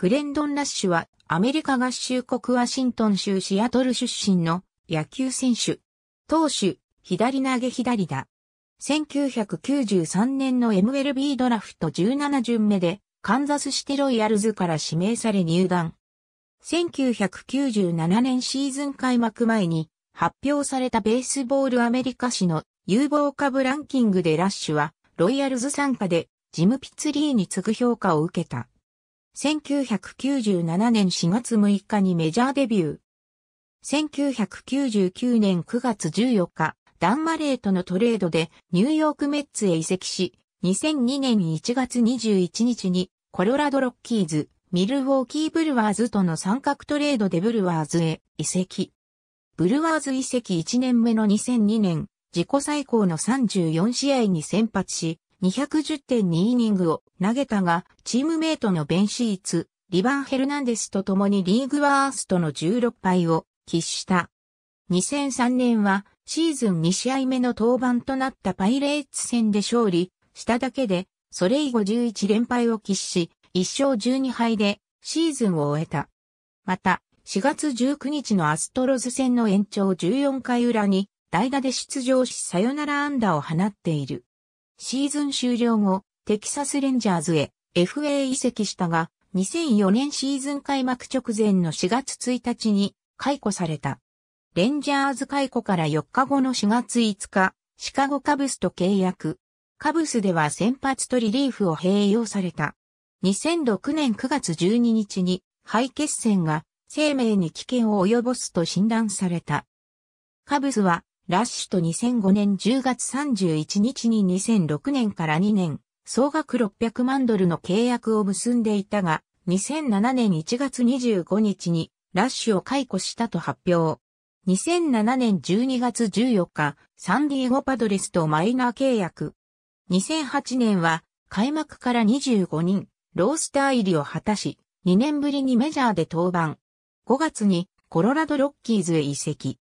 グレンドン・ラッシュはアメリカ合衆国ワシントン州シアトル出身の野球選手。投手、左投げ左打。1993年の MLB ドラフト17巡目でカンザスシテロイヤルズから指名され入団。1997年シーズン開幕前に発表されたベースボールアメリカ市の有望株ランキングでラッシュはロイヤルズ参加でジム・ピッツリーに次ぐ評価を受けた。1997年4月6日にメジャーデビュー。1999年9月14日、ダンマレーとのトレードでニューヨークメッツへ移籍し、2002年1月21日にコロラドロッキーズ、ミルウォーキーブルワーズとの三角トレードでブルワーズへ移籍。ブルワーズ移籍1年目の2002年、自己最高の34試合に先発し、210.2イニングを投げたが、チームメイトのベンシーツ、リバン・ヘルナンデスと共にリーグワーストの16敗を喫した。2003年はシーズン2試合目の登板となったパイレーツ戦で勝利しただけで、それ以後11連敗を喫し、1勝12敗でシーズンを終えた。また、4月19日のアストロズ戦の延長14回裏に代打で出場しサヨナラ安打を放っている。シーズン終了後、テキサスレンジャーズへ FA 移籍したが、2004年シーズン開幕直前の4月1日に解雇された。レンジャーズ解雇から4日後の4月5日、シカゴカブスと契約。カブスでは先発とリリーフを併用された。2006年9月12日に肺血栓が生命に危険を及ぼすと診断された。カブスはラッシュと2005年10月31日に2006年から2年総額600万ドルの契約を結んでいたが、2007年1月25日にラッシュを解雇したと発表。2007年12月14日、サンディエゴパドレスとマイナー契約。2008年は開幕から25人、ロースター入りを果たし、2年ぶりにメジャーで登板。5月にコロラドロッキーズへ移籍。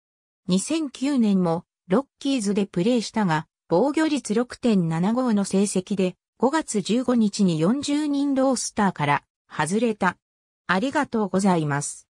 2009年もロッキーズでプレーしたが、防御率6.75の成績で5月15日に40人ロースターから外れた。ありがとうございます。